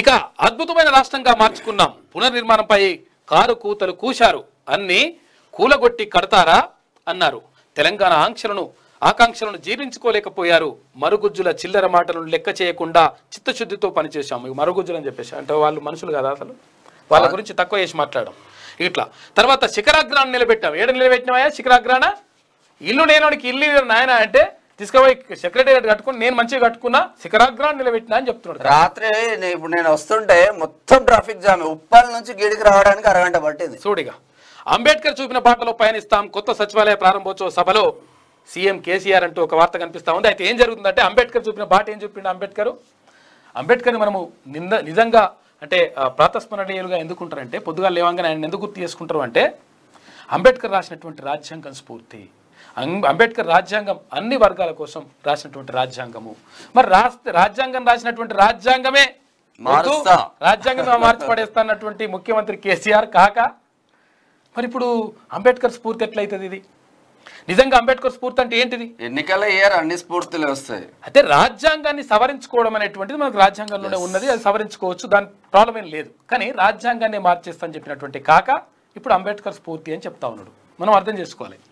ఇక అద్భుతమైన రాష్ట్రంగా మార్చుకున్నాం పునర్నిర్మాణంపై కారు కూతలు కూశారు అన్ని కూలగొట్టి కడతారా అన్నారు తెలంగాణ ఆంక్షలను ఆకాంక్షలను జీర్ణించుకోలేకపోయారు మరుగుజ్జుల చిల్లర మాటలను లెక్క చేయకుండా చిత్తశుద్ధితో పనిచేశాము మరుగుజ్జులు అని చెప్పేసి అంటే వాళ్ళు మనుషులు కదా అసలు వాళ్ళ గురించి తక్కువ చేసి మాట్లాడడం ఇట్లా తర్వాత శిఖరాగ్రాన్ని నిలబెట్టాం ఏడ నిలబెట్టినాయా శిఖరాగ్రాన ఇల్లు నేను ఇల్లు నాయన అంటే తీసుకుపోయి సెక్రటేరియట్ కట్టుకుని నేను మంచిగా కట్టుకున్నా శిఖరాగ్రాన్ని నిలబెట్టినా అని చెప్తున్నాడు రాత్రి ఇప్పుడు నేను వస్తుంటే మొత్తం ట్రాఫిక్ జామ్ ఉప్పల్ నుంచి గీడికి రావడానికి అరగంట పట్టింది చూడిగా అంబేద్కర్ చూపిన బాటలో పయనిస్తాం కొత్త సచివాలయ ప్రారంభోత్సవ సభలో సీఎం కేసీఆర్ అంటూ ఒక వార్త కనిపిస్తా ఉంది అయితే ఏం జరుగుతుందంటే అంబేద్కర్ చూపిన బాట ఏం చూపిండు అంబేద్కర్ అంబేద్కర్ని మనము నింద నిజంగా అంటే ప్రాతస్మరణీయులుగా ఎందుకుంటారంటే పొద్దుగా లేవంగానే ఆయన ఎందుకు గుర్తు చేసుకుంటారు అంటే అంబేద్కర్ రాసినటువంటి రాజ్యాంగం స్ఫూర్తి అంబేద్కర్ రాజ్యాంగం అన్ని వర్గాల కోసం రాసినటువంటి రాజ్యాంగము మరి రాజ్యాంగం రాసినటువంటి రాజ్యాంగమే రాజ్యాంగమే మార్చి పడేస్తానటువంటి ముఖ్యమంత్రి కేసీఆర్ కాక మరి ఇప్పుడు అంబేద్కర్ స్ఫూర్తి ఎట్లయితుంది ఇది నిజంగా అంబేద్కర్ స్ఫూర్తి అంటే ఏంటిది ఎన్నికల అన్ని స్ఫూర్తులు వస్తాయి అయితే రాజ్యాంగాన్ని సవరించుకోవడం అనేటువంటిది మనకు రాజ్యాంగంలోనే ఉన్నది అది సవరించుకోవచ్చు దాని ప్రాబ్లం ఏం లేదు కానీ రాజ్యాంగాన్ని మార్చేస్తా అని చెప్పినటువంటి కాక ఇప్పుడు అంబేద్కర్ స్ఫూర్తి అని చెప్తా ఉన్నాడు మనం అర్థం చేసుకోవాలి